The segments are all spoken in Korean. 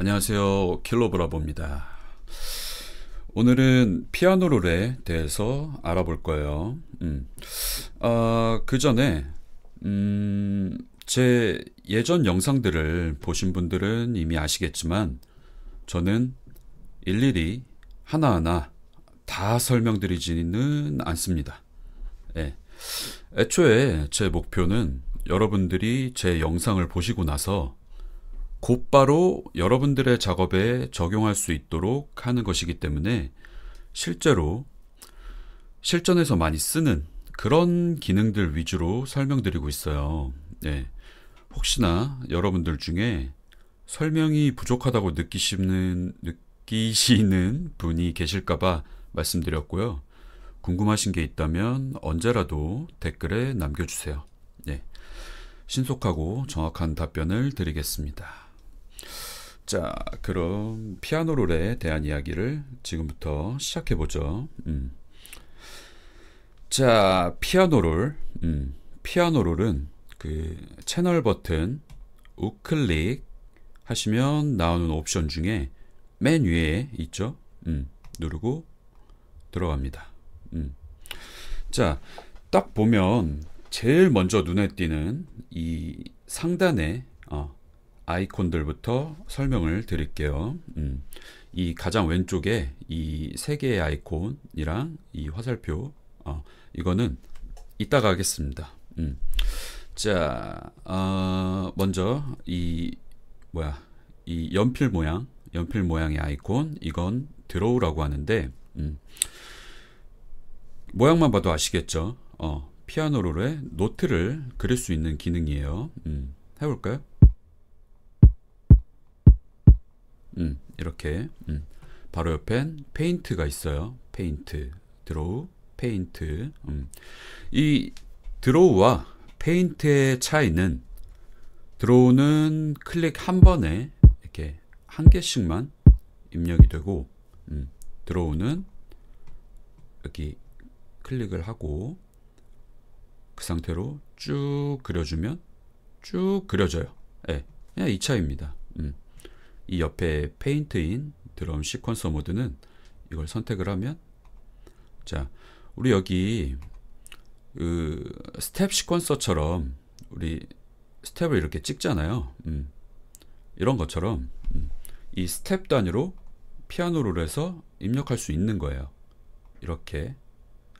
안녕하세요. 킬로브라보입니다. 오늘은 피아노롤에 대해서 알아볼 거예요. 음. 아, 그 전에, 음, 제 예전 영상들을 보신 분들은 이미 아시겠지만, 저는 일일이 하나하나 다 설명드리지는 않습니다. 예. 애초에 제 목표는 여러분들이 제 영상을 보시고 나서 곧바로 여러분들의 작업에 적용할 수 있도록 하는 것이기 때문에 실제로 실전에서 많이 쓰는 그런 기능들 위주로 설명드리고 있어요. 네. 혹시나 여러분들 중에 설명이 부족하다고 느끼시는, 느끼시는 분이 계실까봐 말씀드렸고요. 궁금하신 게 있다면 언제라도 댓글에 남겨주세요. 네. 신속하고 정확한 답변을 드리겠습니다. 자, 그럼 피아노롤에 대한 이야기를 지금부터 시작해 보죠. 음. 자, 피아노롤. 음. 피아노롤은 그 채널 버튼 우클릭 하시면 나오는 옵션 중에 맨 위에 있죠. 음. 누르고 들어갑니다. 음. 자, 딱 보면 제일 먼저 눈에 띄는 이 상단에 어, 아이콘들부터 설명을 드릴게요. 음, 이 가장 왼쪽에 이 세 개의 아이콘이랑 이 화살표 어, 이거는 이따가 하겠습니다. 음. 자, 어, 먼저 이 뭐야 이 연필 모양 연필 모양의 아이콘 이건 드로우라고 하는데 음. 모양만 봐도 아시겠죠? 어, 피아노로의 노트를 그릴 수 있는 기능이에요. 음, 해볼까요? 음, 이렇게 음. 바로 옆엔 페인트가 있어요. 페인트, 드로우, 페인트. 음. 이 드로우와 페인트의 차이는 드로우는 클릭 한 번에 이렇게 한 개씩만 입력이 되고 음, 드로우는 여기 클릭을 하고 그 상태로 쭉 그려주면 쭉 그려져요. 예, 네, 그냥 이 차이입니다. 음. 이 옆에 페인트인 드럼 시퀀서 모드는 이걸 선택을 하면 자 우리 여기 그 스텝 시퀀서처럼 우리 스텝을 이렇게 찍잖아요. 음, 이런 것처럼 음, 이 스텝 단위로 피아노를 해서 입력할 수 있는 거예요. 이렇게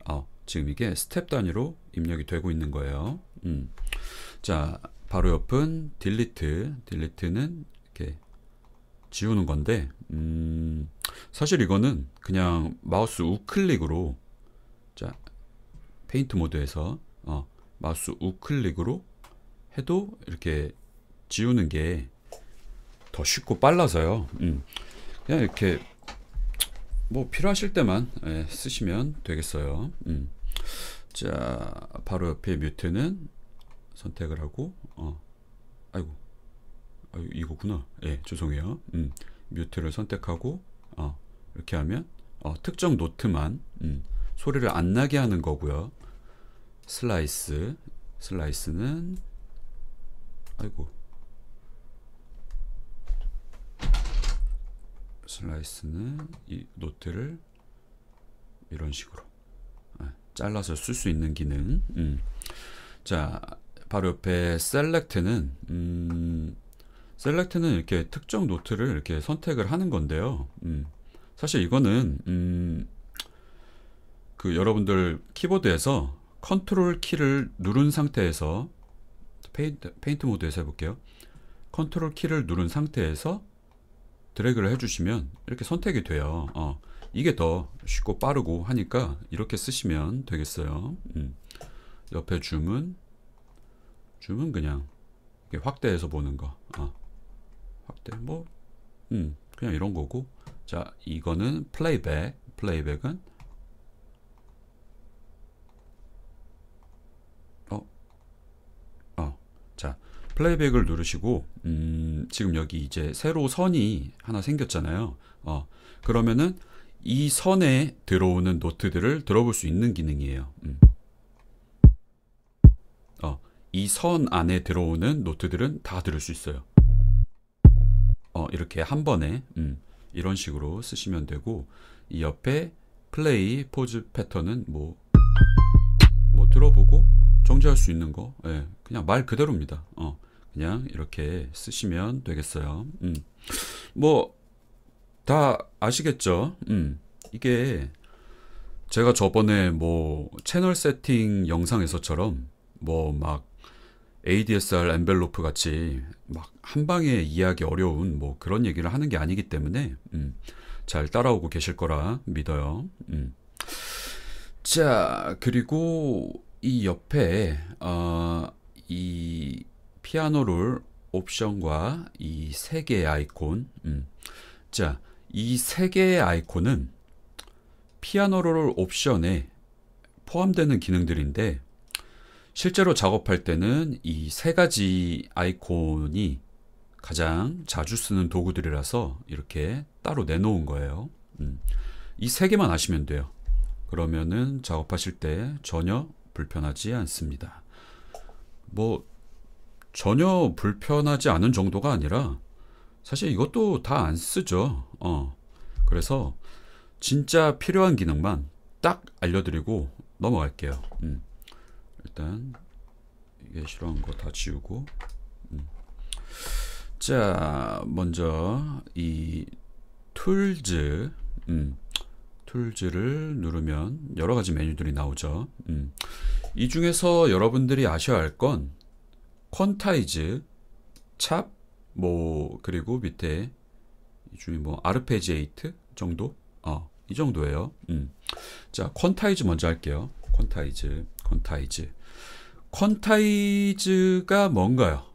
어, 지금 이게 스텝 단위로 입력이 되고 있는 거예요. 음. 자, 바로 옆은 딜리트. 딜리트는 지우는 건데 음, 사실 이거는 그냥 마우스 우클릭으로 자 페인트 모드에서 어, 마우스 우클릭으로 해도 이렇게 지우는 게 더 쉽고 빨라서요 음, 그냥 이렇게 뭐 필요하실 때만 예, 쓰시면 되겠어요 음. 자 바로 옆에 뮤트는 선택을 하고 어 아이고 아, 이거구나. 예, 죄송해요. 음, 뮤트를 선택하고 어, 이렇게 하면 어, 특정 노트만 음, 소리를 안 나게 하는 거고요. 슬라이스, 슬라이스는 아이고 슬라이스는 이 노트를 이런 식으로 예, 잘라서 쓸 수 있는 기능. 음. 자, 바로 옆에 셀렉트는 음, 셀렉트는 이렇게 특정 노트를 이렇게 선택을 하는 건데요. 음, 사실 이거는 음, 그 여러분들 키보드에서 컨트롤 키를 누른 상태에서 페인트, 페인트 모드에서 해볼게요. 컨트롤 키를 누른 상태에서 드래그를 해주시면 이렇게 선택이 돼요. 어, 이게 더 쉽고 빠르고 하니까 이렇게 쓰시면 되겠어요. 음, 옆에 줌은 줌은 그냥 확대해서 보는 거. 어. 확대 네, 뭐 음, 그냥 이런 거고 자 이거는 플레이백 플레이백은 어, 어, 자 플레이백을 누르시고 음, 지금 여기 이제 새로 선이 하나 생겼잖아요 어, 그러면은 이 선에 들어오는 노트들을 들어볼 수 있는 기능이에요 음. 어, 이 선 안에 들어오는 노트들은 다 들을 수 있어요 어, 이렇게 한 번에 음, 이런 식으로 쓰시면 되고 이 옆에 플레이 포즈 패턴은 뭐, 뭐 들어보고 정지할 수 있는 거 예, 그냥 말 그대로입니다. 어, 그냥 이렇게 쓰시면 되겠어요. 음. 뭐 다 아시겠죠? 음. 이게 제가 저번에 뭐 채널 세팅 영상에서처럼 뭐막 ADSR 엔벨로프 같이 막 한 방에 이해하기 어려운 뭐 그런 얘기를 하는 게 아니기 때문에 음, 잘 따라오고 계실 거라 믿어요. 음. 자 그리고 이 옆에 어, 이피아노롤 옵션과 이 세 개의 아이콘 음. 자이 세 개의 아이콘은 피아노롤 옵션에 포함되는 기능들인데 실제로 작업할 때는 이 세 가지 아이콘이 가장 자주 쓰는 도구들이라서 이렇게 따로 내놓은 거예요. 음. 이세 개만 아시면 돼요. 그러면은 작업하실 때 전혀 불편하지 않습니다. 뭐 전혀 불편하지 않은 정도가 아니라 사실 이것도 다 안 쓰죠. 어. 그래서 진짜 필요한 기능만 딱 알려드리고 넘어갈게요. 음. 일단 이게 싫어한 거다 지우고 음. 자 먼저 이 툴즈 음. 툴즈를 누르면 여러 가지 메뉴들이 나오죠. 음. 이 중에서 여러분들이 아셔야 할 건 퀀타이즈, 찹, 뭐 그리고 밑에 이 중에 뭐 아르페지에이트 정도, 어, 이 정도예요. 음. 자, 퀀타이즈 먼저 할게요. 퀀타이즈, 퀀타이즈. 퀀타이즈가 뭔가요?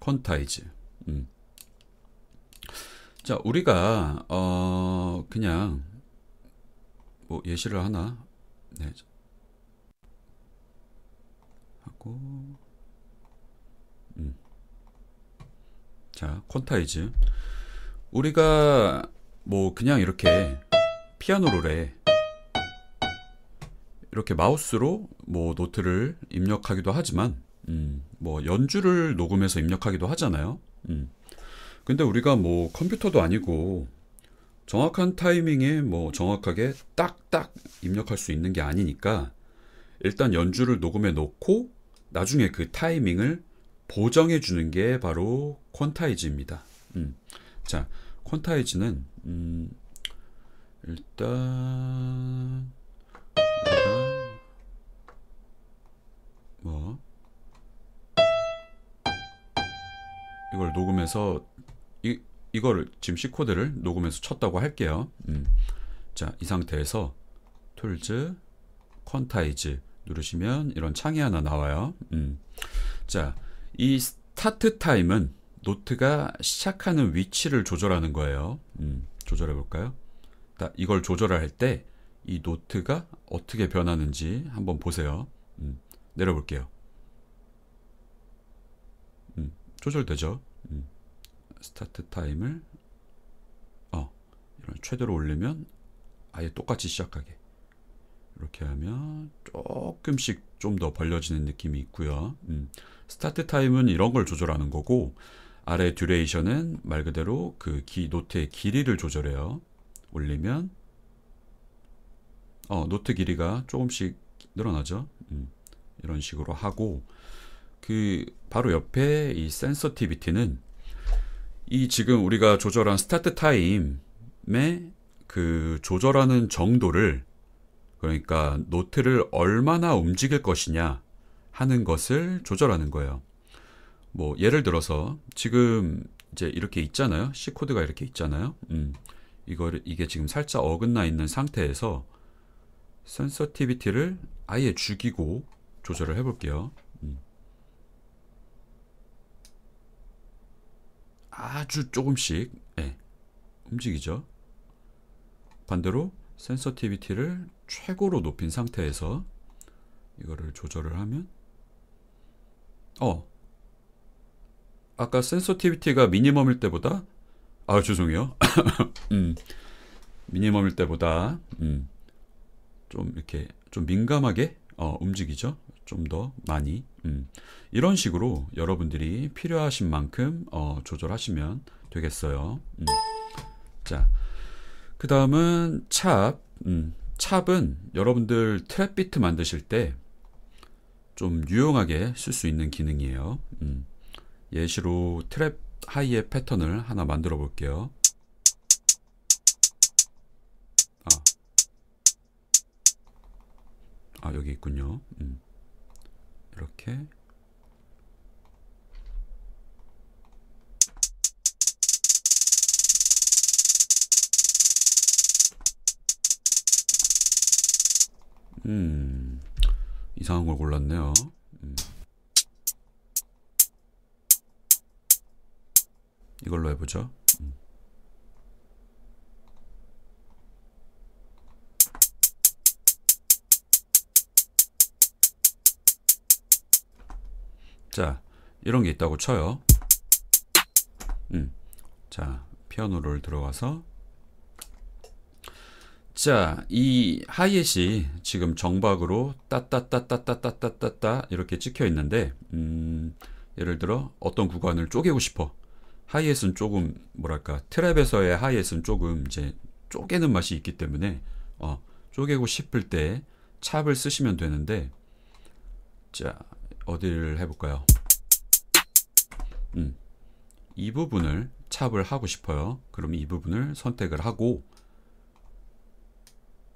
퀀타이즈. 음. 자, 우리가 어 그냥 뭐 예시를 하나 네. 하고 음. 자, 퀀타이즈. 우리가 뭐 그냥 이렇게 피아노를 해. 이렇게 마우스로 뭐 노트를 입력하기도 하지만 음, 뭐 연주를 녹음해서 입력하기도 하잖아요. 음. 근데 우리가 뭐 컴퓨터도 아니고 정확한 타이밍에 뭐 정확하게 딱딱 입력할 수 있는 게 아니니까 일단 연주를 녹음해 놓고 나중에 그 타이밍을 보정해 주는 게 바로 퀀타이즈입니다. 음. 자, 퀀타이즈는 음, 일단 뭐 이걸 녹음해서 이 이거를 지금 C 코드를 녹음해서 쳤다고 할게요. 음. 자, 이 상태에서 툴즈 퀀타이즈 누르시면 이런 창이 하나 나와요. 음. 자, 이 스타트 타임은 노트가 시작하는 위치를 조절하는 거예요. 음. 조절해 볼까요? 이걸 조절할 때 이 노트가 어떻게 변하는지 한번 보세요. 음. 내려볼게요. 음, 조절되죠. 음, 스타트 타임을 어, 이런 최대로 올리면 아예 똑같이 시작하게 이렇게 하면 조금씩 좀 더 벌려지는 느낌이 있고요. 음, 스타트 타임은 이런 걸 조절하는 거고 아래 듀레이션은 말 그대로 그 기, 노트의 길이를 조절해요. 올리면 어, 노트 길이가 조금씩 늘어나죠. 음. 이런 식으로 하고 그 바로 옆에 이 센서티비티는 이 지금 우리가 조절한 스타트 타임의 그 조절하는 정도를 그러니까 노트를 얼마나 움직일 것이냐 하는 것을 조절하는 거예요. 뭐 예를 들어서 지금 이제 이렇게 있잖아요. C 코드가 이렇게 있잖아요. 음. 이거를 이게 지금 살짝 어긋나 있는 상태에서 센서티비티를 아예 죽이고 조절을 해볼게요. 음. 아주 조금씩 네, 움직이죠. 반대로 센서티비티를 최고로 높인 상태에서 이거를 조절을 하면 어 아까 센서티비티가 미니멈일 때보다 아 죄송해요 음, 미니멈일 때보다 음, 좀 이렇게 좀 민감하게 어, 움직이죠. 좀 더 많이. 음. 이런 식으로 여러분들이 필요하신 만큼 어, 조절하시면 되겠어요. 음. 자, 그 다음은 찹. 음. 찹은 여러분들 트랩 비트 만드실 때 좀 유용하게 쓸 수 있는 기능이에요. 음. 예시로 트랩 하이의 패턴을 하나 만들어 볼게요. 아 여기 있군요. 음. 이렇게 음 이상한 걸 골랐네요. 음. 이걸로 해보죠. 자, 이런 게 있다고 쳐요. 음. 자, 피아노를 들어가서 자, 이 하이햇이 지금 정박으로 따따 따 따 따 따 따 따 이렇게 찍혀 있는데 음, 예를 들어 어떤 구간을 쪼개고 싶어. 하이햇은 조금 뭐랄까 트랩에서의 하이햇은 조금 이제 쪼개는 맛이 있기 때문에 어, 쪼개고 싶을 때 찹을 쓰시면 되는데 자 어디를 해볼까요? 음, 이 부분을 찹을 하고 싶어요. 그럼 이 부분을 선택을 하고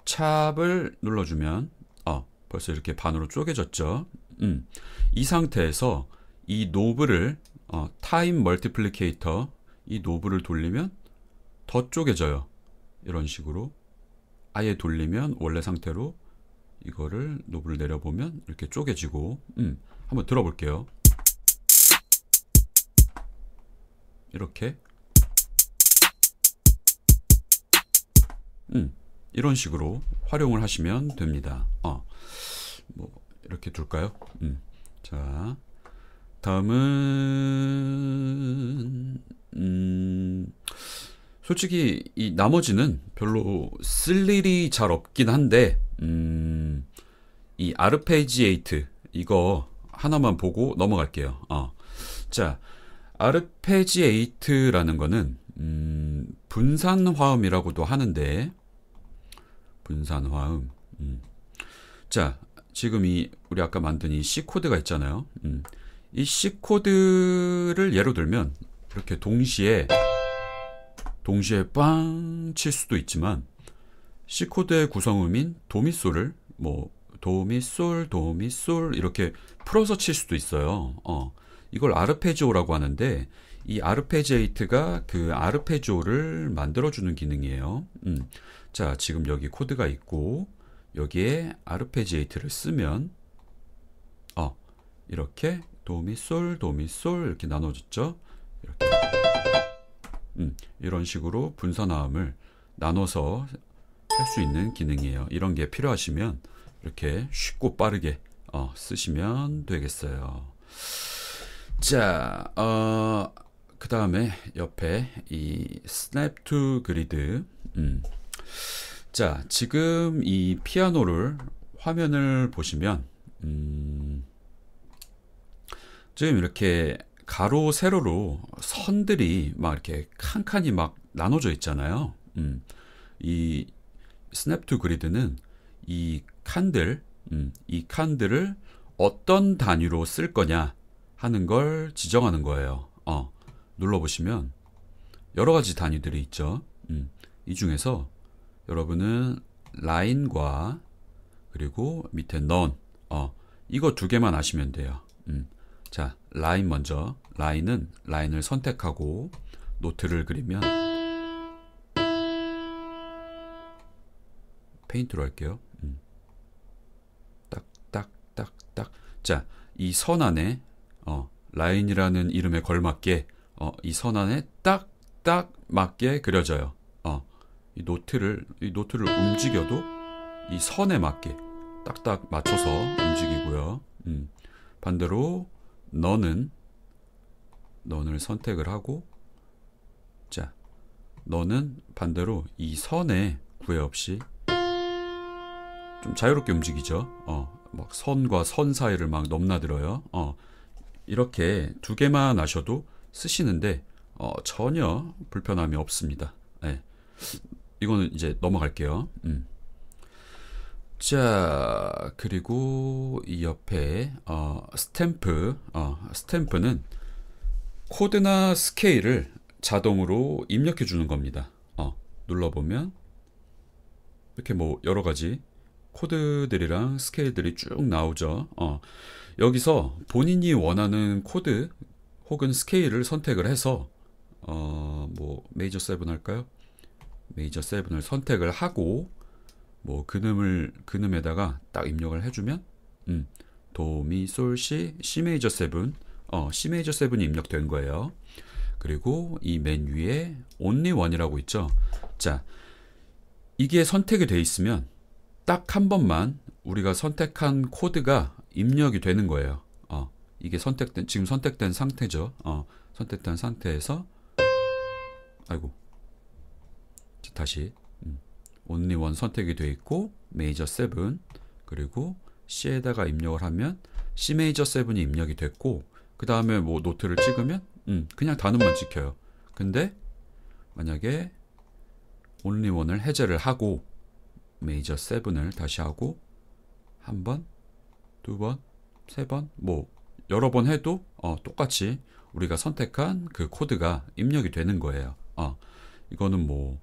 찹을 눌러주면 어, 벌써 이렇게 반으로 쪼개졌죠. 음, 이 상태에서 이 노브를 어, 타임 멀티플리케이터 이 노브를 돌리면 더 쪼개져요. 이런 식으로 아예 돌리면 원래 상태로 이거를 노브를 내려보면 이렇게 쪼개지고 음. 한번 들어볼게요. 이렇게 음, 이런 식으로 활용을 하시면 됩니다. 어, 뭐 이렇게 둘까요? 음, 자, 다음은 음, 솔직히 이 나머지는 별로 쓸 일이 잘 없긴 한데 음, 이 아르페지에이트 이거 하나만 보고 넘어갈게요. 어. 자, 아르페지에이트라는 거는 음, 분산 화음이라고도 하는데 분산 화음. 음. 자, 지금 이 우리 아까 만든 이 C 코드가 있잖아요. 음. 이 C 코드를 예로 들면 이렇게 동시에 동시에 빵 칠 수도 있지만 C 코드의 구성음인 도미소를 뭐 도미 솔 도미 솔 이렇게 풀어서 칠 수도 있어요. 어. 이걸 아르페지오라고 하는데 이아르페지에이트가그 아르페지오를 만들어 주는 기능이에요. 음. 자, 지금 여기 코드가 있고 여기에 아르페지에이트를 쓰면 어, 이렇게 도미 솔 도미 솔 이렇게 나눠졌죠. 이렇게. 음, 이런 식으로 분산화음을 나눠서 할 수 있는 기능이에요. 이런 게 필요하시면 이렇게 쉽고 빠르게 어, 쓰시면 되겠어요. 자, 어, 그 다음에 옆에 이 스냅 투 그리드. 음. 자, 지금 이 피아노를 화면을 보시면, 음, 지금 이렇게 가로, 세로로 선들이 막 이렇게 칸칸이 막 나눠져 있잖아요. 음, 이 스냅 투 그리드는 이 칸들, 음, 이 칸들을 어떤 단위로 쓸 거냐 하는 걸 지정하는 거예요. 어, 눌러보시면 여러 가지 단위들이 있죠. 음, 이 중에서 여러분은 라인과 그리고 밑에 넌 어, 이거 두 개만 아시면 돼요. 음, 자, 라인 먼저. 라인은 라인을 선택하고 노트를 그리면 페인트로 할게요. 자, 이 선안에 어, 라인이라는 이름에 걸맞게 어, 이 선안에 딱딱 맞게 그려져요. 어, 이 노트를 이 노트를 움직여도 이 선에 맞게 딱딱 맞춰서 움직이고요. 음, 반대로 너는 너는 선택을 하고 자 너는 반대로 이 선에 구애 없이 좀 자유롭게 움직이죠. 어, 막 선과 선 사이를 막 넘나들어요. 어, 이렇게 두 개만 아셔도 쓰시는데 어, 전혀 불편함이 없습니다. 네. 이거는 이제 넘어갈게요. 음. 자 그리고 이 옆에 어, 스탬프 어, 스탬프는 코드나 스케일을 자동으로 입력해 주는 겁니다. 어, 눌러보면 이렇게 뭐 여러 가지 코드들이랑 스케일들이 쭉 나오죠. 어, 여기서 본인이 원하는 코드 혹은 스케일을 선택을 해서 어, 뭐 메이저 세븐 할까요? 메이저 세븐을 선택을 하고 뭐 그놈을 그놈에다가 딱 입력을 해주면 음, 도미 솔시 시 메이저 7 어, 시 메이저 세븐이 입력된 거예요. 그리고 이 맨 위에 only one이라고 있죠. 자, 이게 선택이 돼 있으면 딱한 번만 우리가 선택한 코드가 입력이 되는 거예요. 어, 이게 선택된 지금 선택된 상태죠. 어, 선택된 상태에서 아이고 다시 음, only one 선택이 되어 있고 메이저 7 그리고 C에다가 입력을 하면 C 메이저 7이 입력이 됐고 그 다음에 뭐 노트를 찍으면 음, 그냥 단음만 찍혀요. 근데 만약에 only one을 해제를 하고 메이저 7을 다시 하고 한 번, 두 번, 세 번, 뭐 여러 번 해도 어, 똑같이 우리가 선택한 그 코드가 입력이 되는 거예요. 어, 이거는 뭐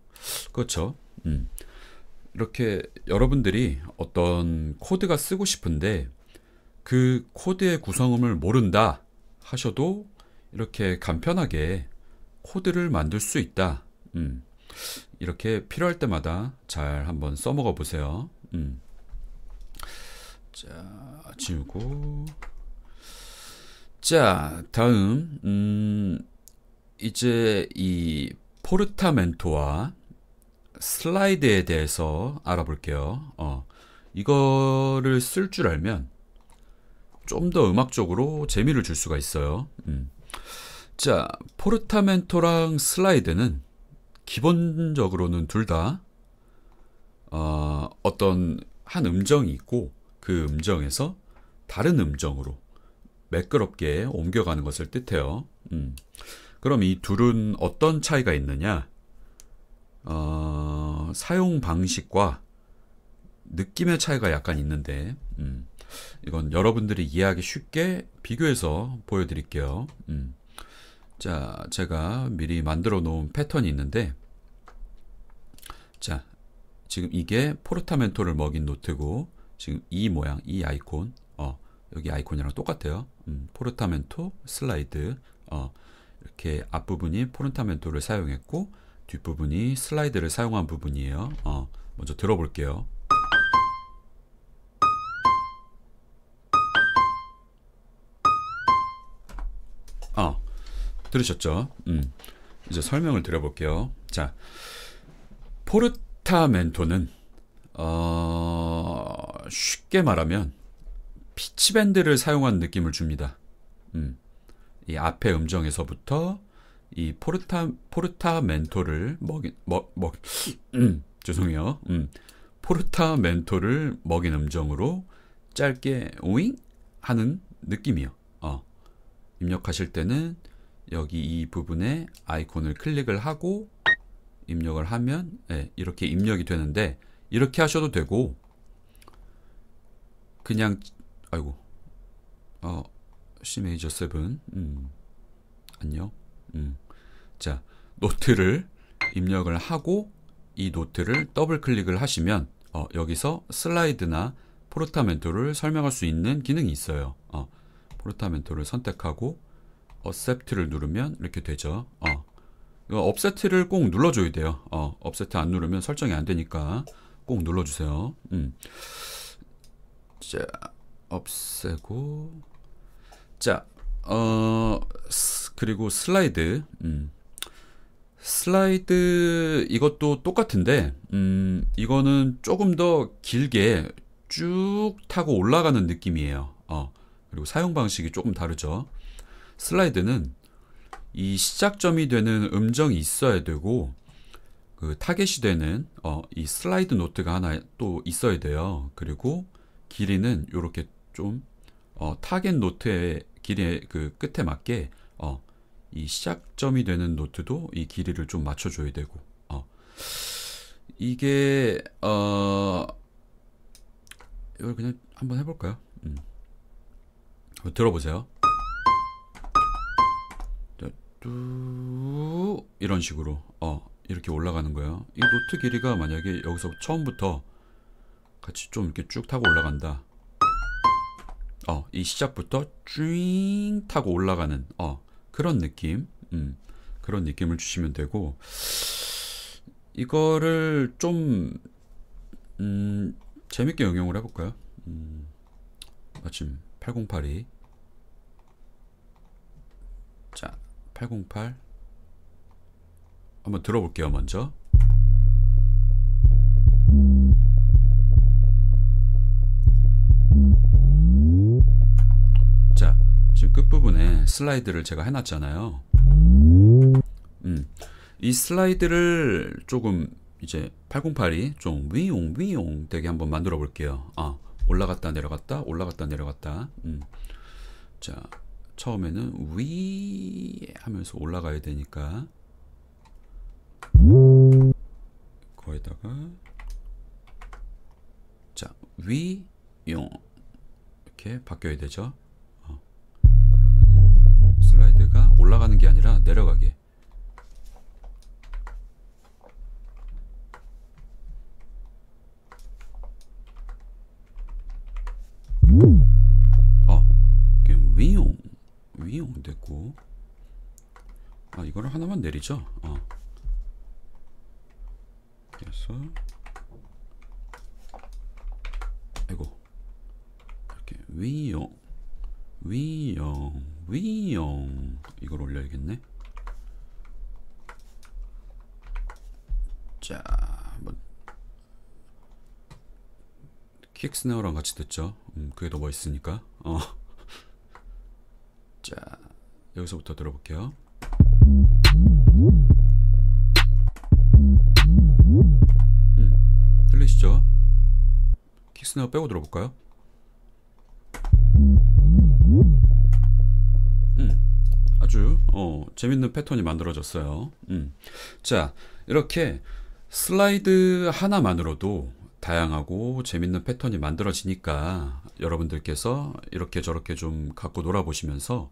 그렇죠. 음. 이렇게 여러분들이 어떤 코드가 쓰고 싶은데 그 코드의 구성음을 모른다 하셔도 이렇게 간편하게 코드를 만들 수 있다. 음. 이렇게 필요할 때마다 잘 한번 써먹어 보세요. 음. 자, 지우고. 자, 다음. 음, 이제 이 포르타멘토와 슬라이드에 대해서 알아볼게요. 어, 이거를 쓸 줄 알면 좀 더 음악적으로 재미를 줄 수가 있어요. 음. 자, 포르타멘토랑 슬라이드는 기본적으로는 둘다 어, 어떤 한 음정이 있고 그 음정에서 다른 음정으로 매끄럽게 옮겨가는 것을 뜻해요. 음. 그럼 이 둘은 어떤 차이가 있느냐? 어, 사용 방식과 느낌의 차이가 약간 있는데, 음. 이건 여러분들이 이해하기 쉽게 비교해서 보여드릴게요. 음. 자, 제가 미리 만들어 놓은 패턴이 있는데, 자, 지금 이게 포르타멘토를 먹인 노트고, 지금 이 모양, 이 아이콘, 어, 여기 아이콘이랑 똑같아요. 음, 포르타멘토 슬라이드, 어, 이렇게 앞부분이 포르타멘토를 사용했고, 뒷부분이 슬라이드를 사용한 부분이에요. 어, 먼저 들어볼게요. 들으셨죠? 음. 이제 설명을 드려볼게요. 자, 포르타멘토는 어, 쉽게 말하면 피치밴드를 사용한 느낌을 줍니다. 음. 이 앞에 음정에서부터 이 포르타 포르타멘토를 먹인 먹먹 음, 죄송해요. 음. 포르타멘토를 먹인 음정으로 짧게 오잉 하는 느낌이요. 어. 입력하실 때는 여기 이 부분에 아이콘을 클릭을 하고 입력을 하면 네, 이렇게 입력이 되는데 이렇게 하셔도 되고 그냥 아이고 어 C 메이저 7 음, 안녕 음. 자 노트를 입력을 하고 이 노트를 더블 클릭을 하시면 어, 여기서 슬라이드나 포르타멘토를 설명할 수 있는 기능이 있어요. 어, 포르타멘토를 선택하고 어셉트를 누르면 이렇게 되죠. 어. 이거 업세트를 꼭 눌러줘야 돼요. 어, 업세트 안 누르면 설정이 안 되니까 꼭 눌러주세요. 음. 자, 없애고. 자, 어, 그리고 슬라이드. 음. 슬라이드 이것도 똑같은데, 음, 이거는 조금 더 길게 쭉 타고 올라가는 느낌이에요. 어, 그리고 사용 방식이 조금 다르죠. 슬라이드는 이 시작점이 되는 음정이 있어야 되고 그 타겟이 되는 어, 이 슬라이드 노트가 하나 또 있어야 돼요. 그리고 길이는 이렇게 좀 어, 타겟 노트의 길이의 그 끝에 맞게 어, 이 시작점이 되는 노트도 이 길이를 좀 맞춰줘야 되고 어. 이게 어 이걸 그냥 한번 해볼까요? 음. 들어보세요. 뚜 이런 식으로 어 이렇게 올라가는 거예요 이 노트 길이가 만약에 여기서 처음부터 같이 좀 이렇게 쭉 타고 올라간다 어이 시작부터 쭉 타고 올라가는 어 그런 느낌 음 그런 느낌을 주시면 되고 이거를 좀 음, 재밌게 응용을 해볼까요? 음, 마침 8 0 8이자 808 한번 들어볼게요 먼저 자 지금 끝부분에 슬라이드를 제가 해놨잖아요 음, 이 슬라이드를 조금 이제 808이 좀 위용 위용 되게 한번 만들어 볼게요 아 올라갔다 내려갔다 올라갔다 내려갔다 음. 자 처음에는 위 하면서 올라가야 되니까 거기다가 자 위용 이렇게 바뀌어야 되죠. 어. 그러면 슬라이드가 올라가는 게 아니라 내려가게. 이미 됐고 아 이거를 하나만 내리죠 어. 그래서 아이고 이렇게 위용 위용 위용 이걸 올려야겠네 자 한번 킥스네어랑 같이 듣죠 음, 그게 더 멋있으니까 어 여기서부터 들어볼게요. 음, 들리시죠? 킥스나우 빼고 들어볼까요? 음, 아주 어, 재밌는 패턴이 만들어졌어요. 음. 자, 이렇게 슬라이드 하나만으로도 다양하고 재밌는 패턴이 만들어지니까 여러분들께서 이렇게 저렇게 좀 갖고 놀아보시면서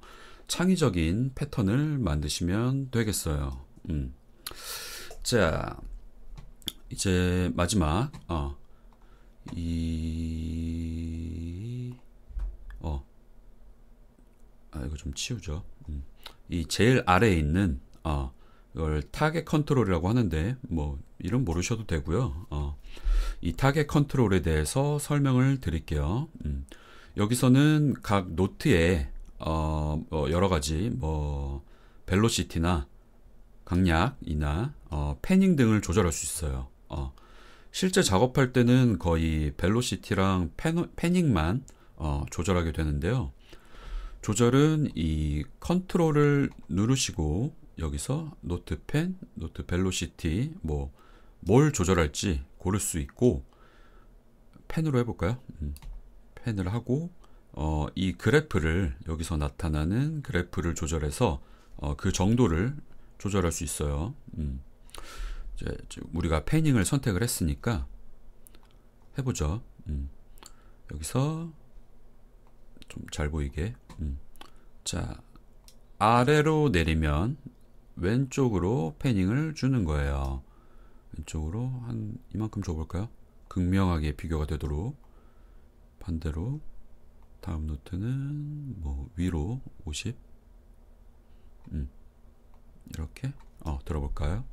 창의적인 패턴을 만드시면 되겠어요. 음. 자, 이제 마지막 어. 이 어. 아, 이거 좀 치우죠. 음. 이 제일 아래에 있는 어. 이걸 타겟 컨트롤이라고 하는데 뭐 이름 모르셔도 되고요. 어. 이 타겟 컨트롤에 대해서 설명을 드릴게요. 음. 여기서는 각 노트에 어, 여러 가지 뭐 벨로시티나 강약이나 어, 패닝 등을 조절할 수 있어요. 어, 실제 작업할 때는 거의 벨로시티랑 패노, 패닝만 어, 조절하게 되는데요. 조절은 이 컨트롤을 누르시고 여기서 노트 펜, 노트 벨로시티 뭐 뭘 조절할지 고를 수 있고 펜으로 해볼까요? 음, 펜을 하고 어, 이 그래프를 여기서 나타나는 그래프를 조절해서 어, 그 정도를 조절할 수 있어요. 음. 이제 우리가 패닝을 선택을 했으니까 해보죠. 음. 여기서 좀 잘 보이게. 음. 자 아래로 내리면 왼쪽으로 패닝을 주는 거예요. 왼쪽으로 한 이만큼 줘볼까요? 극명하게 비교가 되도록 반대로 다음 노트는 뭐 위로 50 음. 이렇게 어 들어볼까요?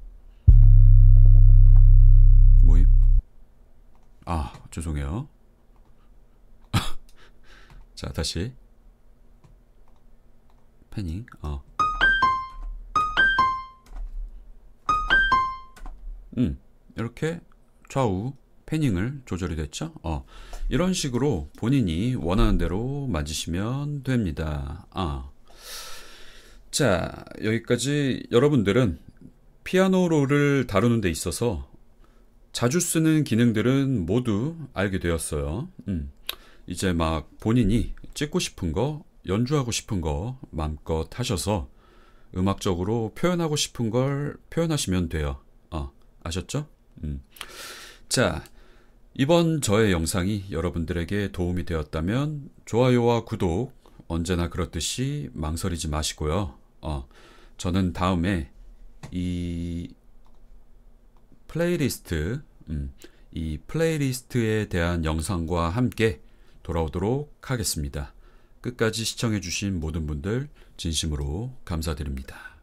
모임 아 죄송해요 자 다시 패닝 어 음, 이렇게 좌우 패닝을 조절이 됐죠. 어, 이런 식으로 본인이 원하는 대로 맞으시면 됩니다. 아. 자, 여기까지 여러분들은 피아노를 다루는 데 있어서 자주 쓰는 기능들은 모두 알게 되었어요. 음, 이제 막 본인이 찍고 싶은 거, 연주하고 싶은 거 마음껏 하셔서 음악적으로 표현하고 싶은 걸 표현하시면 돼요. 어, 아셨죠? 음. 자, 이번 저의 영상이 여러분들에게 도움이 되었다면 좋아요와 구독 언제나 그렇듯이 망설이지 마시고요. 어, 저는 다음에 이 플레이리스트, 음, 이 플레이리스트에 대한 영상과 함께 돌아오도록 하겠습니다. 끝까지 시청해주신 모든 분들 진심으로 감사드립니다.